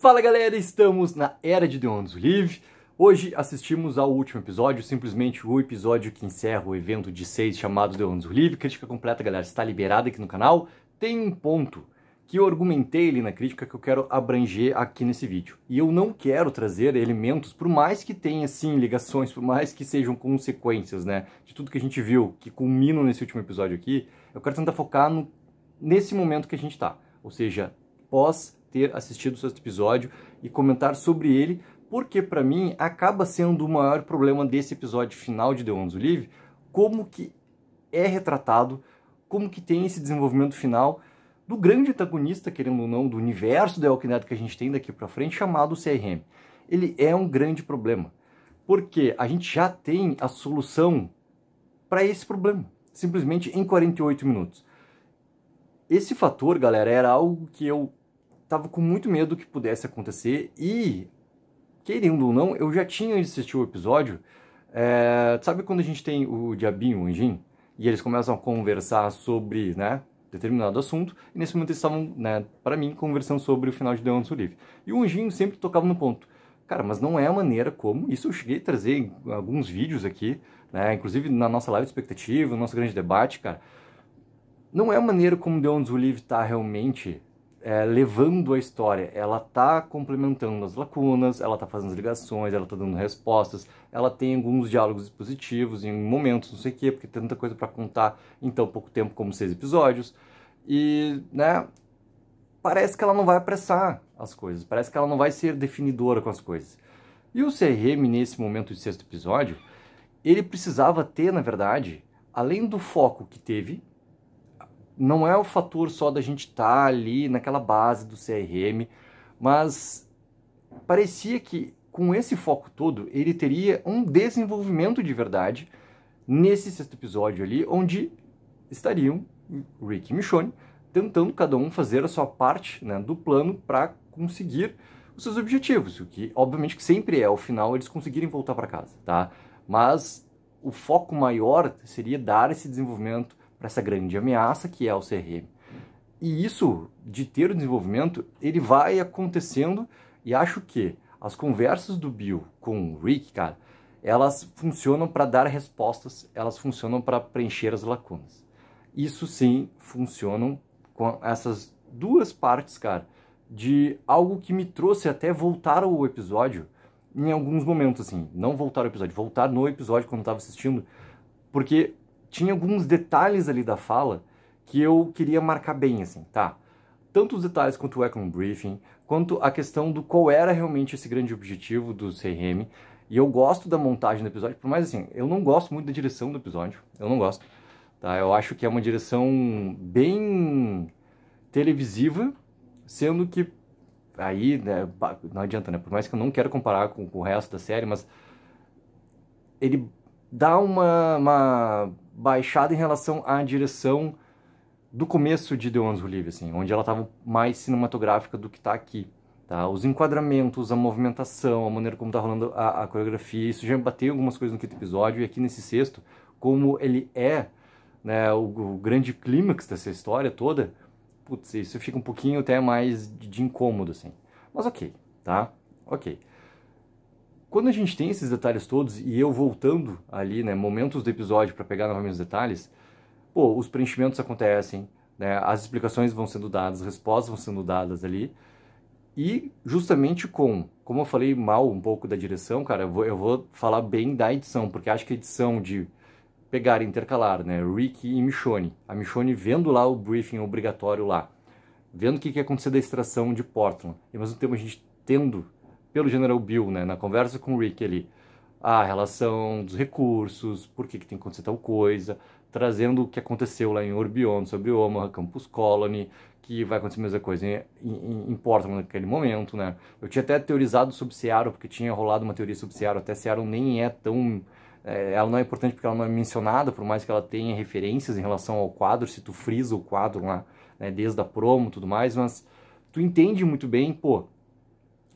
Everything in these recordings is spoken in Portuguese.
Fala galera, estamos na Era de The Ones Live. Hoje assistimos ao último episódio, simplesmente o episódio que encerra o evento de 6 chamado The Ones Live. Crítica completa, galera, está liberada aqui no canal. Tem um ponto que eu argumentei ali na crítica que eu quero abranger aqui nesse vídeo. E eu não quero trazer elementos, por mais que tenha sim ligações, por mais que sejam consequências, né, de tudo que a gente viu, que culminam nesse último episódio aqui, eu quero tentar focar no, nesse momento que a gente está, ou seja, pós ter assistido o sexto episódio e comentar sobre ele, porque para mim acaba sendo o maior problema desse episódio final de The Ones Live, como que é retratado, como que tem esse desenvolvimento final do grande antagonista, querendo ou não, do universo da Elknet que a gente tem daqui para frente, chamado CRM. Ele é um grande problema, porque a gente já tem a solução para esse problema, simplesmente em 48 minutos. Esse fator, galera, era algo que eu tava com muito medo que pudesse acontecer e, querendo ou não, eu já tinha assistido o episódio. É, sabe quando a gente tem o Diabinho e o Anjinho, E eles começam a conversar sobre, né, determinado assunto, e nesse momento eles estavam, né, para mim, conversando sobre o final de The One Live. E o Anjinho sempre tocava no ponto. Cara, mas não é a maneira como... Isso eu cheguei a trazer em alguns vídeos aqui, né, inclusive na nossa live de expectativa, no nosso grande debate, cara. Não é a maneira como The One Live está realmente é, levando a história, ela está complementando as lacunas, ela está fazendo as ligações, ela está dando respostas, ela tem alguns diálogos expositivos em momentos, não sei o quê, porque tem tanta coisa para contar em tão pouco tempo como seis episódios. E, né, parece que ela não vai apressar as coisas, parece que ela não vai ser definidora com as coisas. E o CRM, nesse momento de sexto episódio, ele precisava ter, na verdade, além do foco que teve, não é o fator só da gente estar tá ali naquela base do CRM, mas parecia que com esse foco todo ele teria um desenvolvimento de verdade nesse sexto episódio ali, onde estariam Rick e Michonne tentando cada um fazer a sua parte né, do plano para conseguir os seus objetivos, o que obviamente que sempre é o final eles conseguirem voltar para casa, tá? Mas o foco maior seria dar esse desenvolvimento, para essa grande ameaça que é o CRM. E isso de ter o desenvolvimento, ele vai acontecendo e acho que as conversas do Bill com o Rick, cara, elas funcionam para dar respostas, elas funcionam para preencher as lacunas. Isso sim funcionam com essas duas partes, cara, de algo que me trouxe até voltar ao episódio em alguns momentos, assim, não voltar ao episódio, voltar no episódio quando eu tava assistindo, porque tinha alguns detalhes ali da fala que eu queria marcar bem, assim, tá? Tanto os detalhes quanto o Econ Briefing, quanto a questão do qual era realmente esse grande objetivo do CRM. E eu gosto da montagem do episódio, por mais assim, eu não gosto muito da direção do episódio, eu não gosto. Tá? Eu acho que é uma direção bem televisiva, sendo que aí né, não adianta, né? Por mais que eu não quero comparar com, com o resto da série, mas ele dá uma, uma baixada em relação à direção do começo de The Ones Who Live, assim, onde ela estava mais cinematográfica do que está aqui. Tá? Os enquadramentos, a movimentação, a maneira como está rolando a, a, coreografia, isso já bateu algumas coisas no quinto episódio, e aqui nesse sexto, como ele é né, o, o grande clímax dessa história toda, putz, isso fica um pouquinho até mais de, de incômodo, assim. Mas ok, tá? Ok. Quando a gente tem esses detalhes todos e eu voltando ali, né, momentos do episódio para pegar novamente os detalhes, pô, os preenchimentos acontecem, né, as explicações vão sendo dadas, as respostas vão sendo dadas ali. E justamente com, como eu falei mal um pouco da direção, cara, eu vou, eu vou falar bem da edição, porque acho que a edição de pegar e intercalar, né, Rick e Michonne, a Michonne vendo lá o briefing obrigatório lá, vendo o que, que ia acontecer da extração de Portland, e ao mesmo tempo a gente tendo pelo General Bill, né, na conversa com o Rick ali, a relação dos recursos, por que, que tem que acontecer tal coisa, trazendo o que aconteceu lá em Orbion, sobre Omaha, Campus Colony, que vai acontecer a mesma coisa em, em, em Portland naquele momento, né? Eu tinha até teorizado sobre Seattle, porque tinha rolado uma teoria sobre Seattle, até Seattle nem é tão... É, ela não é importante porque ela não é mencionada, por mais que ela tenha referências em relação ao quadro, se tu frisa o quadro lá, né, desde a promo e tudo mais, mas tu entende muito bem, pô,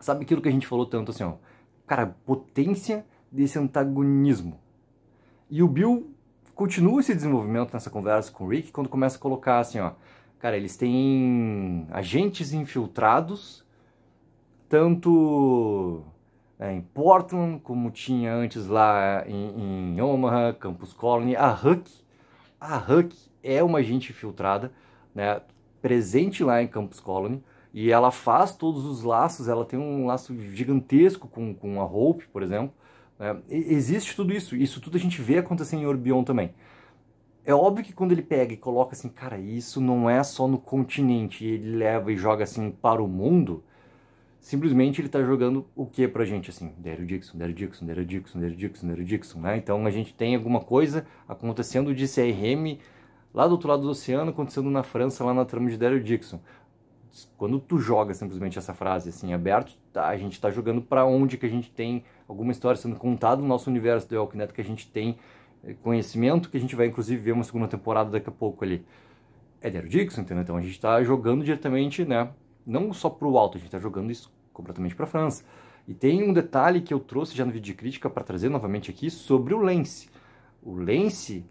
Sabe aquilo que a gente falou tanto assim, ó? Cara, potência desse antagonismo. E o Bill continua esse desenvolvimento nessa conversa com o Rick quando começa a colocar assim, ó. Cara, eles têm agentes infiltrados, tanto é, em Portland, como tinha antes lá em, em Omaha, Campus Colony. A Huck, a Huck é uma agente infiltrada, né? Presente lá em Campus Colony e ela faz todos os laços, ela tem um laço gigantesco com, com a Hope, por exemplo. Né? existe tudo isso, isso tudo a gente vê acontecer em Orbion também. É óbvio que quando ele pega e coloca assim, cara, isso não é só no continente, e ele leva e joga assim para o mundo, simplesmente ele está jogando o que pra gente, assim, Daryl Dixon, Daryl Dixon, Daryl Dixon, Daryl Dixon, Daryl Dixon, né? Então a gente tem alguma coisa acontecendo de CRM lá do outro lado do oceano, acontecendo na França, lá na trama de Daryl Dixon quando tu joga simplesmente essa frase assim aberto, tá, a gente está jogando para onde que a gente tem alguma história sendo contada no nosso universo do Walking que a gente tem eh, conhecimento, que a gente vai inclusive ver uma segunda temporada daqui a pouco ali. É Dero Dixon, entendeu? Então a gente está jogando diretamente, né? Não só para o alto, a gente está jogando isso completamente para a França. E tem um detalhe que eu trouxe já no vídeo de crítica para trazer novamente aqui sobre o Lance. O Lance,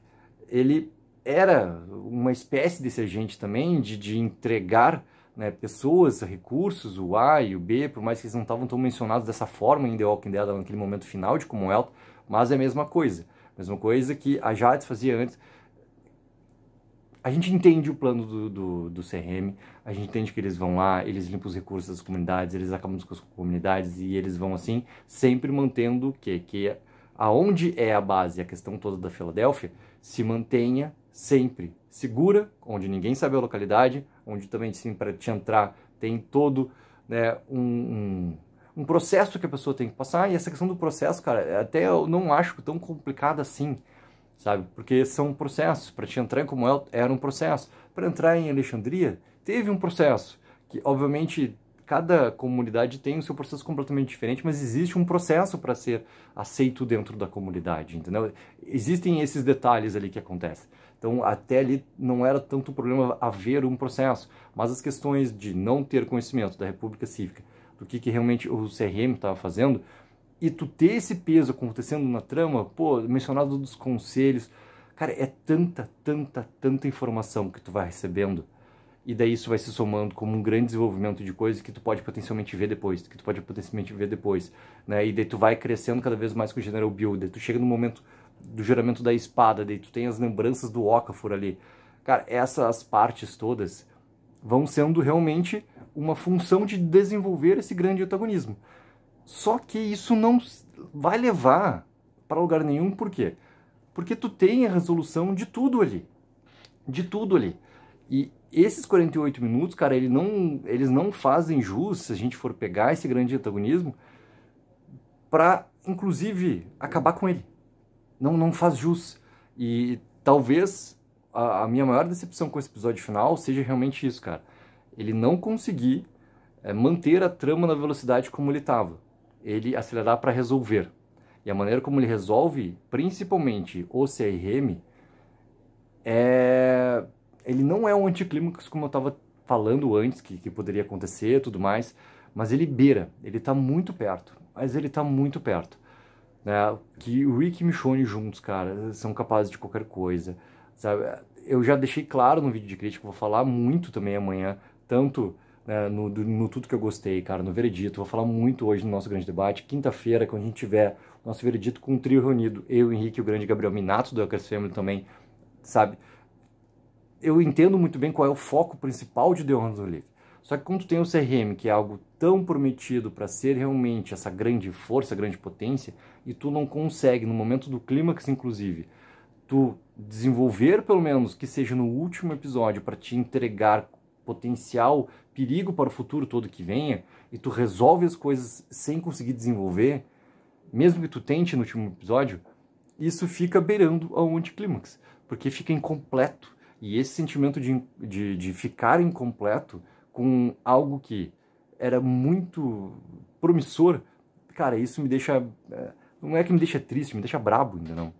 ele era uma espécie desse agente também de, de entregar né, pessoas, recursos, o A e o B, por mais que eles não estavam tão mencionados dessa forma em The Walking Dead naquele momento final de Commonwealth, mas é a mesma coisa. Mesma coisa que a Jades fazia antes. A gente entende o plano do, do, do, CRM, a gente entende que eles vão lá, eles limpam os recursos das comunidades, eles acabam com as comunidades e eles vão assim, sempre mantendo o quê? Que aonde é a base, a questão toda da Filadélfia, se mantenha sempre segura, onde ninguém sabe a localidade, onde também, sim, para te entrar, tem todo né, um, um, um, processo que a pessoa tem que passar. E essa questão do processo, cara, até eu não acho tão complicada assim, sabe? Porque são processos. Para te entrar em Comuel era um processo. Para entrar em Alexandria, teve um processo. Que, obviamente, cada comunidade tem o seu processo completamente diferente, mas existe um processo para ser aceito dentro da comunidade, entendeu? Existem esses detalhes ali que acontecem. Então, até ali não era tanto problema haver um processo, mas as questões de não ter conhecimento da República Cívica, do que, que realmente o CRM estava fazendo, e tu ter esse peso acontecendo na trama, pô, mencionado dos conselhos, cara, é tanta, tanta, tanta informação que tu vai recebendo. E daí isso vai se somando como um grande desenvolvimento de coisas que tu pode potencialmente ver depois, que tu pode potencialmente ver depois, né? E daí tu vai crescendo cada vez mais com o General Builder. Tu chega no momento do juramento da espada, daí tu tem as lembranças do Okafor ali. Cara, essas partes todas vão sendo realmente uma função de desenvolver esse grande antagonismo. Só que isso não vai levar para lugar nenhum, por quê? Porque tu tem a resolução de tudo ali. De tudo ali. E esses 48 minutos, cara, ele não, eles não fazem jus, se a gente for pegar esse grande antagonismo, para, inclusive, acabar com ele não, não faz jus. E talvez a, a, minha maior decepção com esse episódio final seja realmente isso, cara. Ele não conseguir é, manter a trama na velocidade como ele estava. Ele acelerar para resolver. E a maneira como ele resolve, principalmente o CRM, é... ele não é um anticlímax como eu estava falando antes, que, que poderia acontecer tudo mais, mas ele beira, ele está muito perto, mas ele está muito perto. Né? Que o Rick e Michonne juntos, cara, são capazes de qualquer coisa, sabe? Eu já deixei claro no vídeo de crítica, vou falar muito também amanhã, tanto né, no, no Tudo Que Eu Gostei, cara, no Veredito, vou falar muito hoje no nosso grande debate. Quinta-feira, quando a gente tiver nosso Veredito com o trio reunido, eu, Henrique, o grande Gabriel Minato do Elkers Family também, sabe? Eu entendo muito bem qual é o foco principal de The Honors Livre só que quando tu tem o CRM, que é algo tão prometido para ser realmente essa grande força, grande potência, e tu não consegue, no momento do clímax, inclusive, tu desenvolver pelo menos que seja no último episódio para te entregar potencial perigo para o futuro todo que venha, e tu resolve as coisas sem conseguir desenvolver, mesmo que tu tente no último episódio, isso fica beirando ao anticlímax, porque fica incompleto. E esse sentimento de, de, de ficar incompleto com algo que era muito promissor, cara, isso me deixa. Eh, não é que me deixa triste, me deixa brabo ainda não.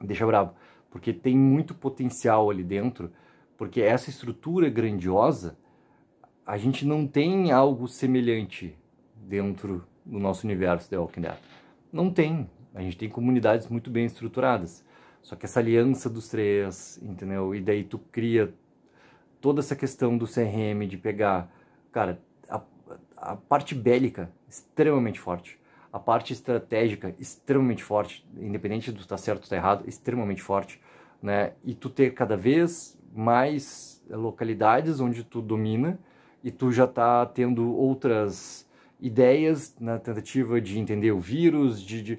Me deixa brabo. Porque tem muito potencial ali dentro, porque essa estrutura é grandiosa, a gente não tem algo semelhante dentro do nosso universo The Walking Dead. Não tem. A gente tem comunidades muito bem estruturadas. Só que essa aliança dos três, entendeu? E daí tu cria toda essa questão do CRM, de pegar, cara, a, a parte bélica extremamente forte, a parte estratégica extremamente forte, independente do estar tá certo ou tá errado, extremamente forte, né? E tu ter cada vez mais localidades onde tu domina e tu já tá tendo outras ideias na tentativa de entender o vírus, de, de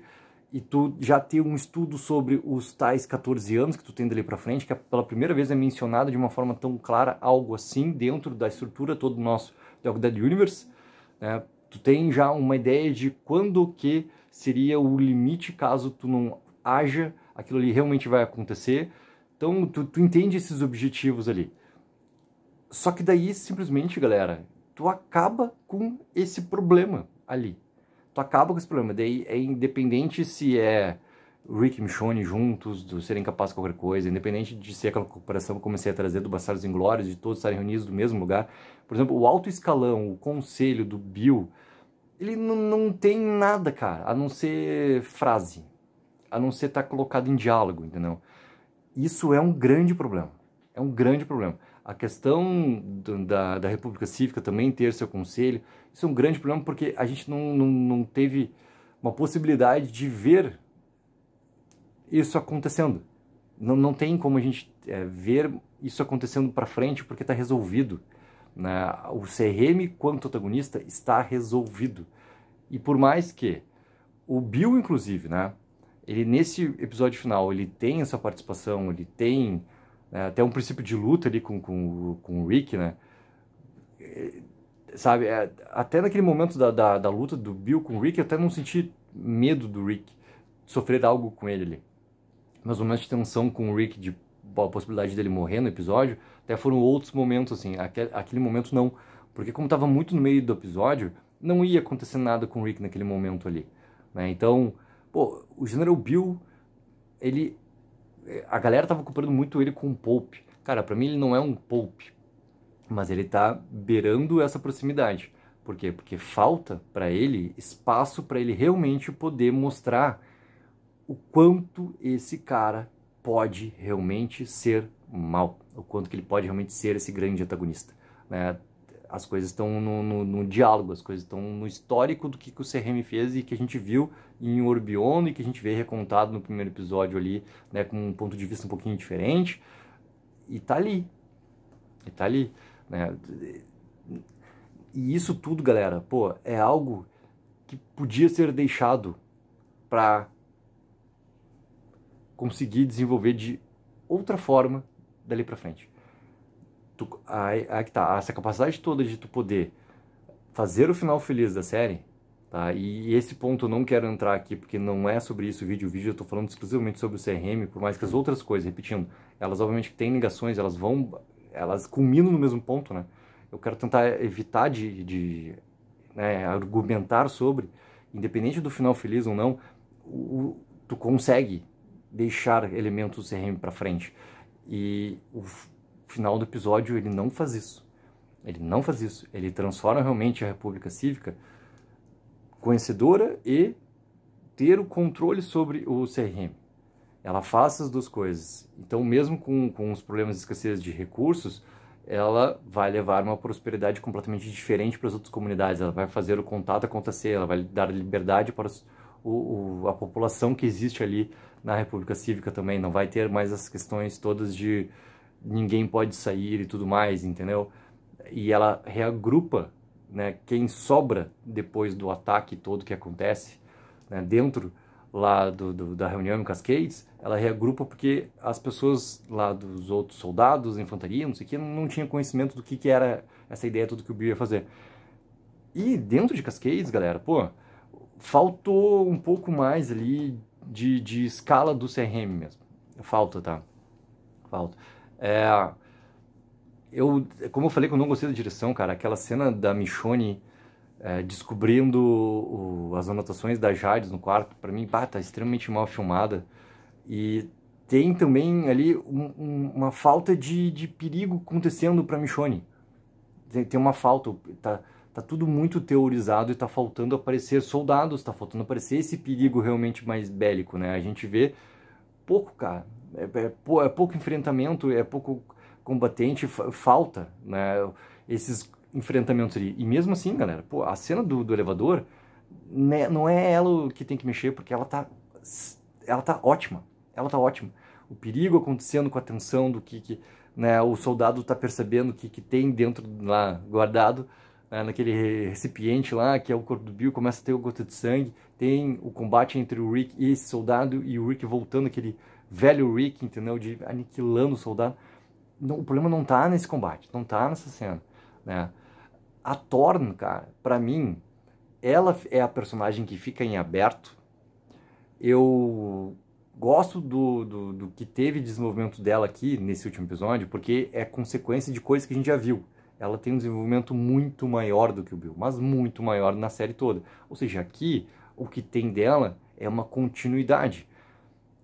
e tu já ter um estudo sobre os tais 14 anos que tu tem dali para frente, que é pela primeira vez é mencionado de uma forma tão clara algo assim dentro da estrutura todo do nosso The Dead Universe, né? tu tem já uma ideia de quando que seria o limite caso tu não haja, aquilo ali realmente vai acontecer. Então tu, tu entende esses objetivos ali. Só que daí simplesmente, galera, tu acaba com esse problema ali tu acaba com esse problema. Daí é independente se é Rick e Michonne juntos, de serem capazes de qualquer coisa, independente de ser aquela cooperação que eu comecei a trazer do Bastardos Inglórios, de todos estarem reunidos no mesmo lugar. Por exemplo, o alto escalão, o conselho do Bill, ele não, não tem nada, cara, a não ser frase, a não ser estar tá colocado em diálogo, entendeu? Isso é um grande problema. É um grande problema. A questão do, da, da República Cívica também ter seu conselho, isso é um grande problema porque a gente não, não, não teve uma possibilidade de ver isso acontecendo. Não, não tem como a gente é, ver isso acontecendo para frente porque está resolvido. Né? O CRM, quanto antagonista está resolvido. E por mais que o Bill, inclusive, né? ele nesse episódio final, ele tem essa participação, ele tem né? Até um princípio de luta ali com, com, com o Rick, né? É, sabe, é, até naquele momento da, da, da, luta do Bill com o Rick, eu até não senti medo do Rick sofrer algo com ele ali. Mas o momento de tensão com o Rick, de a possibilidade dele morrer no episódio, até foram outros momentos, assim. Aquele, aquele momento não. Porque como estava muito no meio do episódio, não ia acontecer nada com o Rick naquele momento ali. Né? Então, pô, o General Bill, ele a galera tava comparando muito ele com o Pope. Cara, para mim ele não é um Pope, mas ele tá beirando essa proximidade. Por quê? Porque falta para ele espaço para ele realmente poder mostrar o quanto esse cara pode realmente ser mal, o quanto que ele pode realmente ser esse grande antagonista. Né? As coisas estão no, no, no, diálogo, as coisas estão no histórico do que, que o CRM fez e que a gente viu em Orbion e que a gente vê recontado no primeiro episódio ali, né, com um ponto de vista um pouquinho diferente. E tá ali. E tá ali, né? E isso tudo, galera, pô, é algo que podia ser deixado para conseguir desenvolver de outra forma dali para frente. Tu, aí, aí que tá, essa capacidade toda de tu poder fazer o final feliz da série Tá? E esse ponto eu não quero entrar aqui porque não é sobre isso o vídeo. O vídeo eu estou falando exclusivamente sobre o CRM, por mais que as outras coisas, repetindo, elas obviamente têm ligações, elas vão, elas culminam no mesmo ponto, né? Eu quero tentar evitar de, de né, argumentar sobre, independente do final feliz ou não, o, tu consegue deixar elementos do CRM para frente. E o final do episódio ele não faz isso. Ele não faz isso. Ele transforma realmente a República Cívica conhecedora e ter o controle sobre o CRM. Ela faz as duas coisas. Então, mesmo com, com os problemas de escassez de recursos, ela vai levar uma prosperidade completamente diferente para as outras comunidades. Ela vai fazer o contato acontecer, ela vai dar liberdade para os, o, o, a população que existe ali na República Cívica também. Não vai ter mais as questões todas de ninguém pode sair e tudo mais, entendeu? E ela reagrupa né, quem sobra depois do ataque todo que acontece né, dentro lá do, do, da reunião em Cascades, ela reagrupa porque as pessoas lá dos outros soldados, infantaria, não sei o que, não tinham conhecimento do que, que era essa ideia, tudo que o Bill ia fazer. E dentro de Cascades, galera, pô, faltou um pouco mais ali de, de escala do CRM mesmo. Falta, tá? Falta. É, eu, como eu falei que eu não gostei da direção, cara, aquela cena da Michonne é, descobrindo o, as anotações da Jades no quarto, para mim, pá, tá extremamente mal filmada. E tem também ali um, um, uma falta de, de perigo acontecendo para Michonne. Tem, tem, uma falta, tá, tá tudo muito teorizado e tá faltando aparecer soldados, tá faltando aparecer esse perigo realmente mais bélico, né? A gente vê pouco, cara. É, é, é pouco enfrentamento, é pouco combatente falta, né? Esses enfrentamentos ali. E mesmo assim, galera, pô, a cena do, do elevador né, não é ela que tem que mexer, porque ela tá, ela tá ótima. Ela tá ótima. O perigo acontecendo com a tensão do que, que né, o soldado tá percebendo o que, que tem dentro lá guardado, né, naquele recipiente lá, que é o corpo do Bill, começa a ter o gota de sangue, tem o combate entre o Rick e esse soldado, e o Rick voltando, aquele velho Rick, entendeu, de aniquilando o soldado. Não, o problema não tá nesse combate, não tá nessa cena, né? A Thorn, cara, para mim, ela é a personagem que fica em aberto. Eu gosto do, do, do, que teve desenvolvimento dela aqui nesse último episódio, porque é consequência de coisas que a gente já viu. Ela tem um desenvolvimento muito maior do que o Bill, mas muito maior na série toda. Ou seja, aqui o que tem dela é uma continuidade.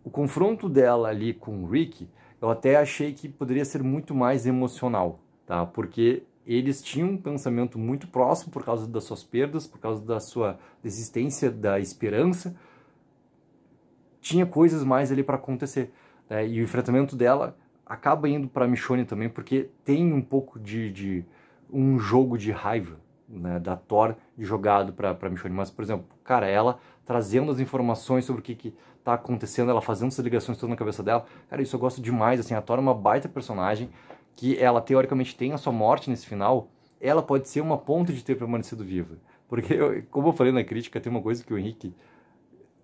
O confronto dela ali com o Rick eu até achei que poderia ser muito mais emocional, tá? Porque eles tinham um pensamento muito próximo por causa das suas perdas, por causa da sua existência, da esperança. Tinha coisas mais ali para acontecer. Né? E o enfrentamento dela acaba indo para Michonne também, porque tem um pouco de, de um jogo de raiva né? da Thor jogado para Michonne. Mas, por exemplo, cara, ela trazendo as informações sobre o que, que tá acontecendo, ela fazendo essas ligações todas na cabeça dela. Cara, isso eu gosto demais, assim, a é uma baita personagem, que ela teoricamente tem a sua morte nesse final, ela pode ser uma ponta de ter permanecido viva. Porque, eu, como eu falei na crítica, tem uma coisa que o Henrique,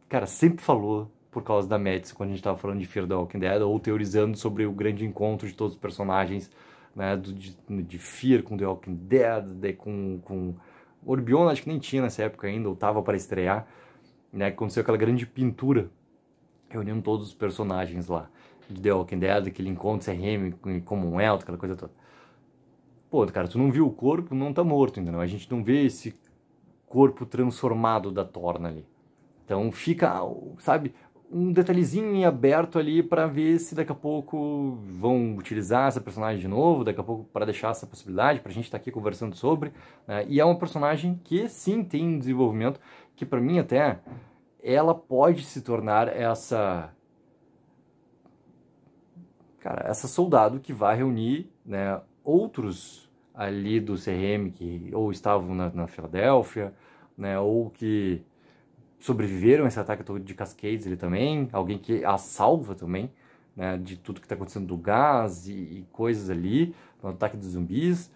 cara, sempre falou por causa da Madison quando a gente tava falando de Fear the Walking Dead, ou teorizando sobre o grande encontro de todos os personagens, né, do, de, de Fear com The Walking Dead, de, com, com... Orbion acho que nem tinha nessa época ainda, ou tava para estrear, né? Aconteceu aquela grande pintura reunindo todos os personagens lá de The Walking Dead, aquele encontro CRM com Commonwealth, aquela coisa toda. Pô, cara, tu não viu o corpo, não tá morto, ainda não? A gente não vê esse corpo transformado da Torna ali. Então fica, sabe, um detalhezinho aberto ali para ver se daqui a pouco vão utilizar essa personagem de novo, daqui a pouco para deixar essa possibilidade, pra gente estar tá aqui conversando sobre. Né? E é uma personagem que sim tem um desenvolvimento que para mim até ela pode se tornar essa cara, essa soldado que vai reunir, né, outros ali do CRM que ou estavam na, na Filadélfia, né, ou que sobreviveram a esse ataque todo de Cascades ele também, alguém que a salva também, né, de tudo que está acontecendo do gás e, e coisas ali, no ataque dos zumbis,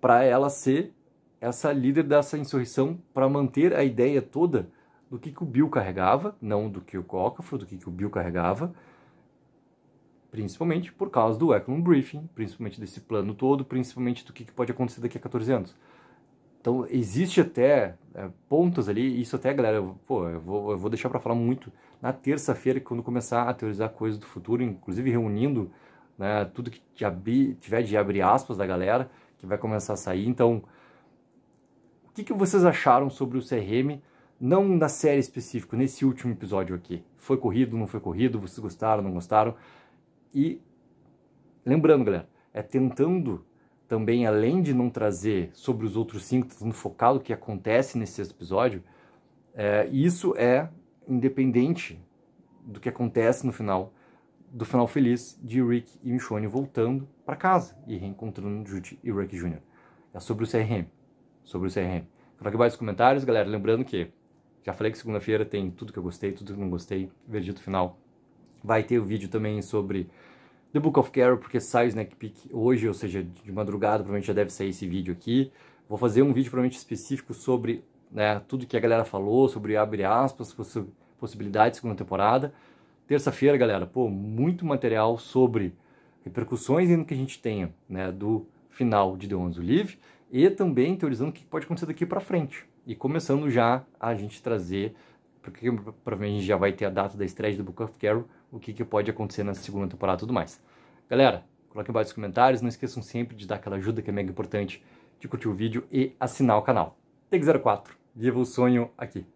para ela ser essa líder dessa insurreição para manter a ideia toda do que, que o Bill carregava, não do que o foi do que, que o Bill carregava, principalmente por causa do Eklund Briefing, principalmente desse plano todo, principalmente do que, que pode acontecer daqui a 14 anos. Então, existe até é, pontos ali, isso até, galera, eu, pô, eu vou, eu vou deixar para falar muito na terça-feira, quando começar a teorizar coisas do futuro, inclusive reunindo né, tudo que tiver de abrir aspas da galera, que vai começar a sair. Então, o que, que vocês acharam sobre o CRM? Não na série específico, nesse último episódio aqui. Foi corrido, não foi corrido, vocês gostaram, não gostaram. E lembrando, galera, é tentando também, além de não trazer sobre os outros cinco, tentando focar no que acontece nesse episódio, é, isso é independente do que acontece no final, do final feliz de Rick e Michonne voltando para casa e reencontrando Judy e Rick Jr. É sobre o CRM sobre o CRM. Coloque embaixo nos comentários, galera. Lembrando que já falei que segunda-feira tem tudo que eu gostei, tudo que não gostei, verdito final. Vai ter o vídeo também sobre The Book of Carol, porque sai o Snack Peek hoje, ou seja, de madrugada, provavelmente já deve sair esse vídeo aqui. Vou fazer um vídeo provavelmente específico sobre né, tudo que a galera falou, sobre abre aspas, poss possibilidades de segunda temporada. Terça-feira, galera, pô, muito material sobre repercussões ainda que a gente tenha né, do final de The Ones Live e também teorizando o que pode acontecer daqui para frente. E começando já a gente trazer, porque provavelmente a gente já vai ter a data da estreia do Book of Carol, o que, que pode acontecer nessa segunda temporada e tudo mais. Galera, coloquem embaixo nos comentários, não esqueçam sempre de dar aquela ajuda que é mega importante, de curtir o vídeo e assinar o canal. Teg04, viva o sonho aqui!